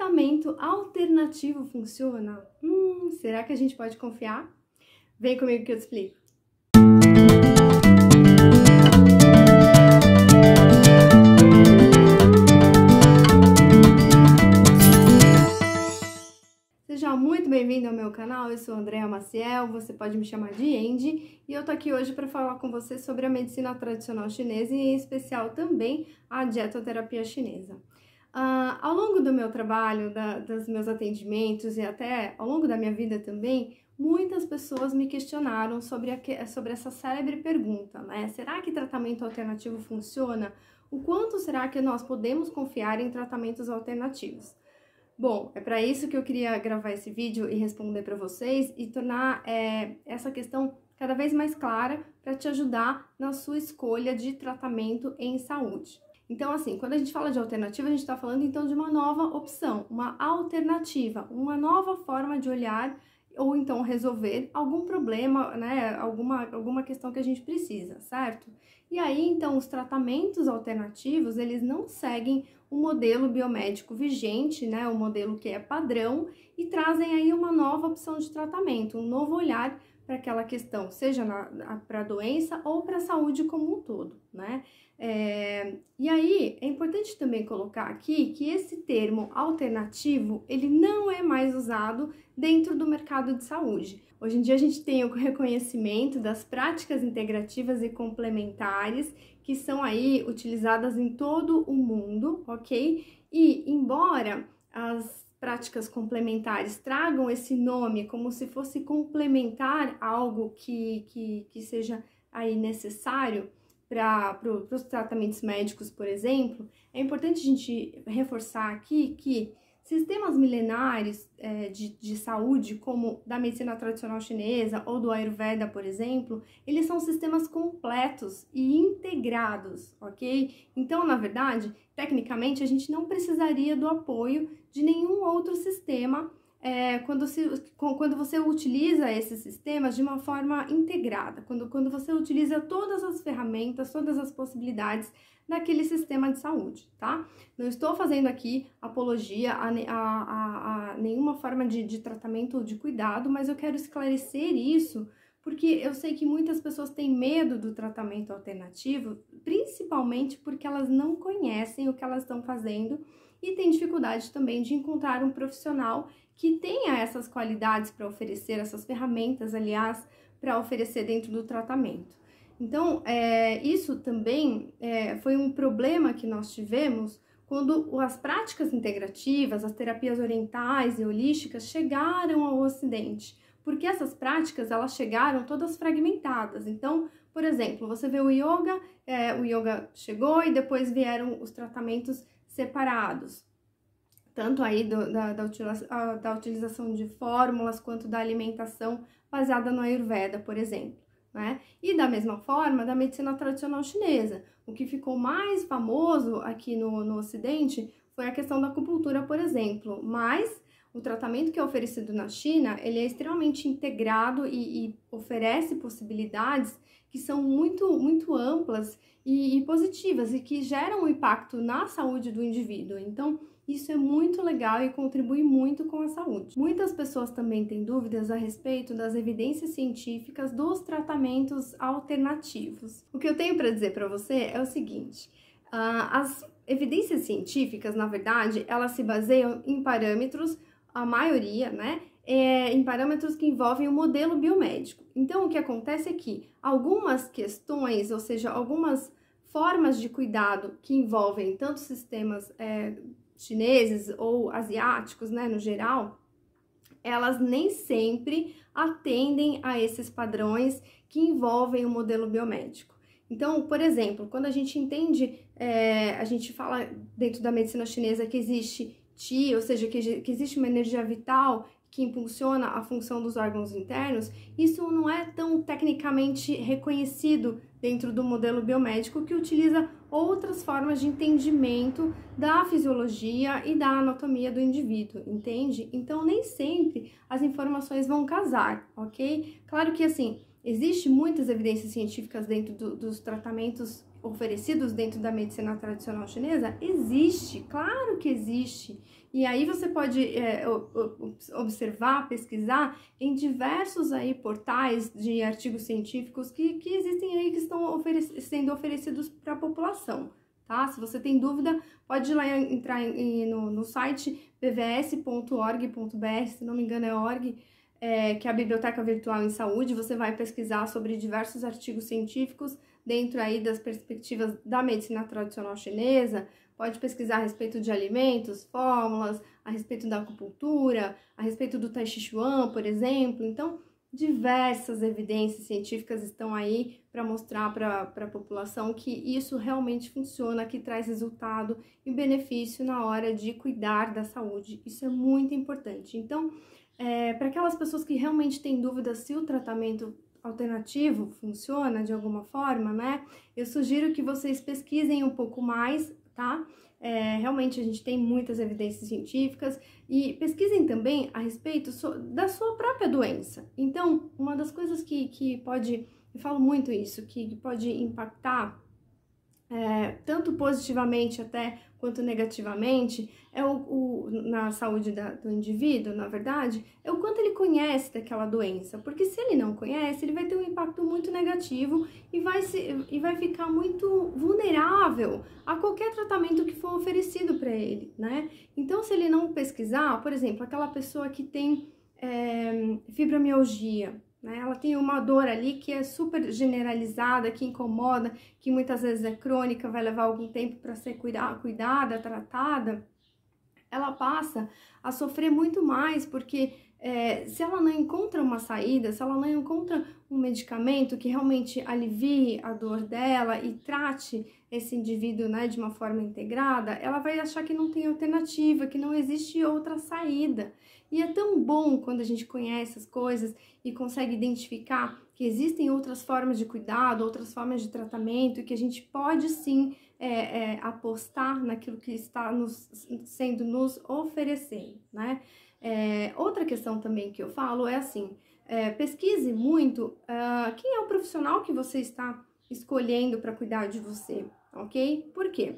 tratamento alternativo funciona? Hum, será que a gente pode confiar? Vem comigo que eu te explico. Seja muito bem-vindo ao meu canal, eu sou Andréa Maciel, você pode me chamar de Andy, e eu tô aqui hoje para falar com você sobre a medicina tradicional chinesa e em especial também a dietoterapia chinesa. Uh, ao longo do meu trabalho, da, dos meus atendimentos e até ao longo da minha vida também, muitas pessoas me questionaram sobre, a, sobre essa célebre pergunta, né? Será que tratamento alternativo funciona? O quanto será que nós podemos confiar em tratamentos alternativos? Bom, é para isso que eu queria gravar esse vídeo e responder para vocês e tornar é, essa questão cada vez mais clara para te ajudar na sua escolha de tratamento em saúde. Então, assim, quando a gente fala de alternativa, a gente está falando então de uma nova opção, uma alternativa, uma nova forma de olhar ou então resolver algum problema, né, alguma, alguma questão que a gente precisa, certo? E aí, então, os tratamentos alternativos, eles não seguem o modelo biomédico vigente, né, o modelo que é padrão, e trazem aí uma nova opção de tratamento, um novo olhar para aquela questão, seja para a doença ou para a saúde como um todo, né? É, e aí é importante também colocar aqui que esse termo alternativo ele não é mais usado dentro do mercado de saúde. Hoje em dia a gente tem o reconhecimento das práticas integrativas e complementares que são aí utilizadas em todo o mundo, ok? E embora as práticas complementares tragam esse nome como se fosse complementar algo que, que, que seja aí necessário, para pro, os tratamentos médicos, por exemplo, é importante a gente reforçar aqui que sistemas milenares é, de, de saúde, como da medicina tradicional chinesa ou do Ayurveda, por exemplo, eles são sistemas completos e integrados, ok? Então, na verdade, tecnicamente, a gente não precisaria do apoio de nenhum outro sistema é, quando, se, quando você utiliza esses sistemas de uma forma integrada, quando, quando você utiliza todas as ferramentas, todas as possibilidades daquele sistema de saúde, tá? Não estou fazendo aqui apologia a, a, a, a nenhuma forma de, de tratamento ou de cuidado, mas eu quero esclarecer isso porque eu sei que muitas pessoas têm medo do tratamento alternativo, principalmente porque elas não conhecem o que elas estão fazendo e têm dificuldade também de encontrar um profissional que tenha essas qualidades para oferecer, essas ferramentas, aliás, para oferecer dentro do tratamento. Então, é, isso também é, foi um problema que nós tivemos quando as práticas integrativas, as terapias orientais e holísticas chegaram ao Ocidente, porque essas práticas elas chegaram todas fragmentadas. Então, por exemplo, você vê o yoga, é, o yoga chegou e depois vieram os tratamentos separados tanto aí do, da, da, da, utilização de fórmulas quanto da alimentação baseada no Ayurveda, por exemplo. Né? E da mesma forma da medicina tradicional chinesa. O que ficou mais famoso aqui no, no Ocidente foi a questão da acupuntura, por exemplo. Mas o tratamento que é oferecido na China ele é extremamente integrado e, e oferece possibilidades que são muito, muito amplas e, e positivas e que geram um impacto na saúde do indivíduo. Então, isso é muito legal e contribui muito com a saúde. Muitas pessoas também têm dúvidas a respeito das evidências científicas dos tratamentos alternativos. O que eu tenho para dizer para você é o seguinte: uh, as evidências científicas, na verdade, elas se baseiam em parâmetros, a maioria, né? É, em parâmetros que envolvem o modelo biomédico. Então, o que acontece é que algumas questões, ou seja, algumas formas de cuidado que envolvem tanto sistemas é, chineses ou asiáticos, né, no geral, elas nem sempre atendem a esses padrões que envolvem o modelo biomédico. Então, por exemplo, quando a gente entende, é, a gente fala dentro da medicina chinesa que existe Qi, ou seja, que, que existe uma energia vital que impulsiona a função dos órgãos internos, isso não é tão tecnicamente reconhecido dentro do modelo biomédico que utiliza outras formas de entendimento da fisiologia e da anatomia do indivíduo, entende? Então nem sempre as informações vão casar, ok? Claro que assim, existe muitas evidências científicas dentro do, dos tratamentos oferecidos dentro da medicina tradicional chinesa? Existe, claro que existe. E aí você pode é, observar, pesquisar em diversos aí portais de artigos científicos que, que existem aí que estão oferec sendo oferecidos para a população. Tá? Se você tem dúvida, pode ir lá entrar em, no, no site bvs.org.br, se não me engano é org.br é, que é a Biblioteca Virtual em Saúde, você vai pesquisar sobre diversos artigos científicos dentro aí das perspectivas da medicina tradicional chinesa, pode pesquisar a respeito de alimentos, fórmulas, a respeito da acupuntura, a respeito do Tai Chi Chuan, por exemplo. Então, diversas evidências científicas estão aí para mostrar para a população que isso realmente funciona, que traz resultado e benefício na hora de cuidar da saúde. Isso é muito importante. Então, é, para aquelas pessoas que realmente têm dúvida se o tratamento alternativo funciona de alguma forma, né? Eu sugiro que vocês pesquisem um pouco mais, tá? É, realmente a gente tem muitas evidências científicas e pesquisem também a respeito so, da sua própria doença. Então, uma das coisas que, que pode, eu falo muito isso, que pode impactar é, tanto positivamente até quanto negativamente, é o, o na saúde da, do indivíduo, na verdade, é o quanto ele conhece daquela doença. Porque se ele não conhece, ele vai ter um impacto muito negativo e vai, se, e vai ficar muito vulnerável a qualquer tratamento que for oferecido para ele, né? Então, se ele não pesquisar, por exemplo, aquela pessoa que tem é, fibromialgia, né? Ela tem uma dor ali que é super generalizada, que incomoda, que muitas vezes é crônica, vai levar algum tempo para ser cuida cuidada, tratada. Ela passa a sofrer muito mais porque é, se ela não encontra uma saída, se ela não encontra um medicamento que realmente alivie a dor dela e trate esse indivíduo né, de uma forma integrada, ela vai achar que não tem alternativa, que não existe outra saída. E é tão bom quando a gente conhece as coisas e consegue identificar que existem outras formas de cuidado, outras formas de tratamento, e que a gente pode sim é, é, apostar naquilo que está nos, sendo nos oferecendo, né? É, outra questão também que eu falo é assim: é, pesquise muito uh, quem é o profissional que você está escolhendo para cuidar de você, ok? Por quê?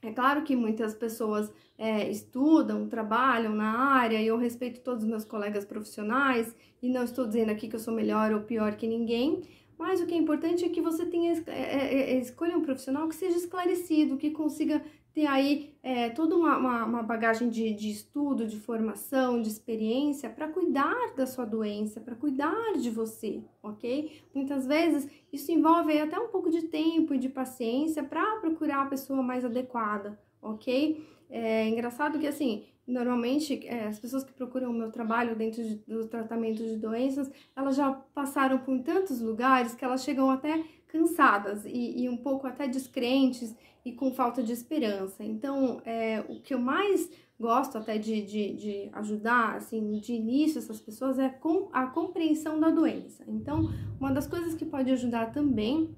É claro que muitas pessoas é, estudam, trabalham na área, e eu respeito todos os meus colegas profissionais, e não estou dizendo aqui que eu sou melhor ou pior que ninguém, mas o que é importante é que você tenha, é, é, é, escolha um profissional que seja esclarecido, que consiga ter aí é, toda uma, uma, uma bagagem de, de, estudo, de formação, de experiência para cuidar da sua doença, para cuidar de você, ok? Muitas vezes isso envolve até um pouco de tempo e de paciência para procurar a pessoa mais adequada, ok? É engraçado que assim, normalmente é, as pessoas que procuram o meu trabalho dentro de, do tratamento de doenças, elas já passaram por tantos lugares que elas chegam até cansadas e, e um pouco até descrentes e com falta de esperança. Então, é, o que eu mais gosto até de, de, de, ajudar, assim, de início essas pessoas é com a compreensão da doença. Então, uma das coisas que pode ajudar também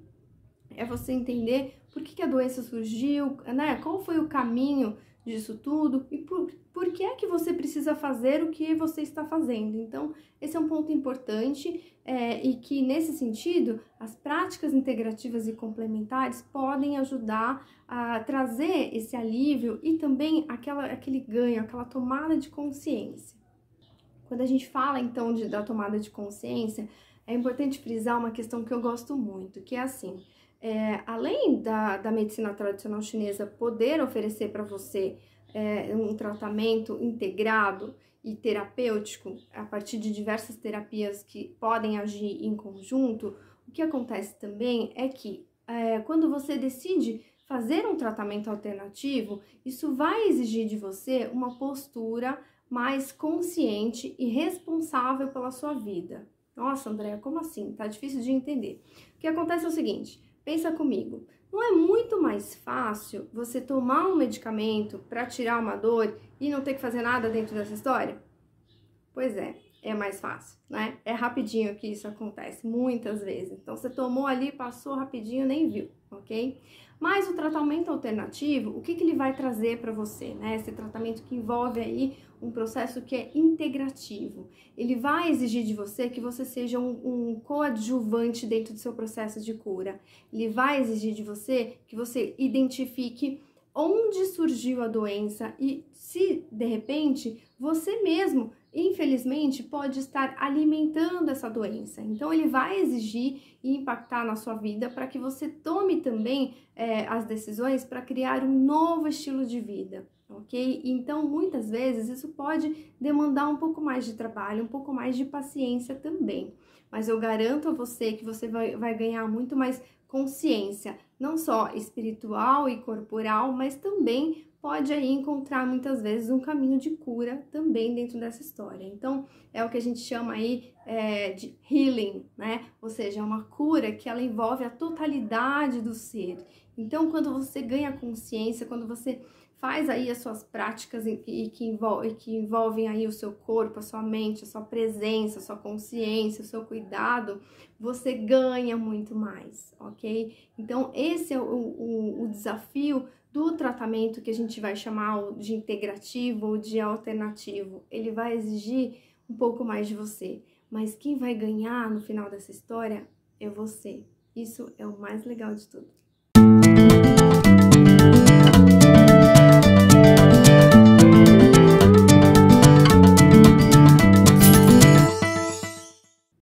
é você entender por que, que a doença surgiu, né? Qual foi o caminho disso tudo e por, por que é que você precisa fazer, o que você está fazendo. Então, esse é um ponto importante é, e que, nesse sentido, as práticas integrativas e complementares podem ajudar a trazer esse alívio e também aquela, aquele ganho, aquela tomada de consciência. Quando a gente fala, então, de, da tomada de consciência, é importante frisar uma questão que eu gosto muito, que é assim. É, além da, da medicina tradicional chinesa poder oferecer para você é, um tratamento integrado e terapêutico, a partir de diversas terapias que podem agir em conjunto, o que acontece também é que é, quando você decide fazer um tratamento alternativo, isso vai exigir de você uma postura mais consciente e responsável pela sua vida. Nossa, Andréia, como assim? Tá difícil de entender. O que acontece é o seguinte: pensa comigo. Não é muito mais fácil você tomar um medicamento para tirar uma dor e não ter que fazer nada dentro dessa história? Pois é, é mais fácil, né? É rapidinho que isso acontece, muitas vezes. Então, você tomou ali, passou rapidinho, nem viu, ok? Mas o tratamento alternativo, o que, que ele vai trazer para você, né? Esse tratamento que envolve aí um processo que é integrativo. Ele vai exigir de você que você seja um, um coadjuvante dentro do seu processo de cura. Ele vai exigir de você que você identifique onde surgiu a doença e se de repente você mesmo, infelizmente, pode estar alimentando essa doença. Então, ele vai exigir e impactar na sua vida para que você tome também é, as decisões para criar um novo estilo de vida. Ok? Então, muitas vezes isso pode demandar um pouco mais de trabalho, um pouco mais de paciência também. Mas eu garanto a você que você vai, vai ganhar muito mais consciência, não só espiritual e corporal, mas também pode aí encontrar muitas vezes um caminho de cura também dentro dessa história. Então, é o que a gente chama aí é, de healing, né? Ou seja, é uma cura que ela envolve a totalidade do ser. Então, quando você ganha consciência, quando você faz aí as suas práticas e, que envolve, e, que, envolvem aí o seu corpo, a sua mente, a sua presença, a sua consciência, o seu cuidado, você ganha muito mais, ok? Então, esse é o, o, o desafio do tratamento que a gente vai chamar de integrativo ou de alternativo. Ele vai exigir um pouco mais de você, mas quem vai ganhar no final dessa história é você. Isso é o mais legal de tudo.